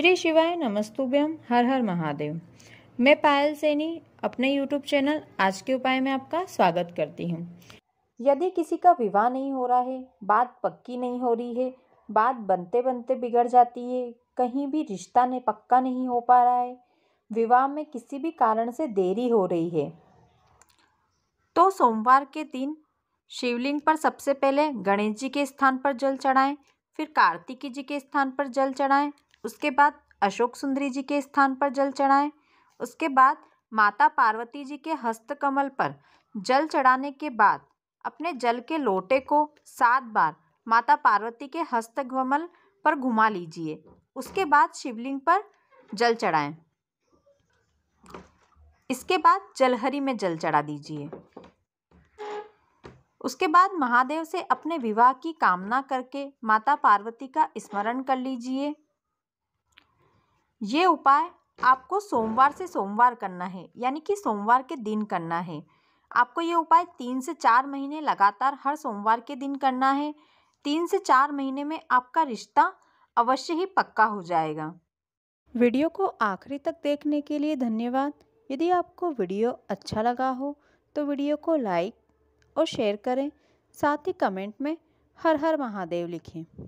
श्री शिवाय नमस्तुभ्यम हर हर महादेव मैं पायल सैनी अपने YouTube चैनल आज के उपाय में आपका स्वागत करती हूँ यदि किसी का विवाह नहीं हो रहा है बात पक्की नहीं हो रही है बात बनते बनते बिगड़ जाती है कहीं भी रिश्ता ने पक्का नहीं हो पा रहा है विवाह में किसी भी कारण से देरी हो रही है तो सोमवार के दिन शिवलिंग पर सबसे पहले गणेश जी के स्थान पर जल चढ़ाएं फिर कार्तिकी जी के स्थान पर जल चढ़ाएं उसके बाद अशोक सुंदरी जी के स्थान पर जल चढ़ाएं उसके बाद माता पार्वती जी के हस्तकमल पर जल चढ़ाने के बाद अपने जल के लोटे को सात बार माता पार्वती के हस्तकमल पर घुमा लीजिए उसके बाद शिवलिंग पर जल चढ़ाएं इसके बाद जलहरी में जल चढ़ा दीजिए उसके बाद महादेव से अपने विवाह की कामना करके माता पार्वती का स्मरण कर लीजिए ये उपाय आपको सोमवार से सोमवार करना है यानी कि सोमवार के दिन करना है आपको ये उपाय तीन से चार महीने लगातार हर सोमवार के दिन करना है तीन से चार महीने में आपका रिश्ता अवश्य ही पक्का हो जाएगा वीडियो को आखिरी तक देखने के लिए धन्यवाद यदि आपको वीडियो अच्छा लगा हो तो वीडियो को लाइक और शेयर करें साथ ही कमेंट में हर हर महादेव लिखें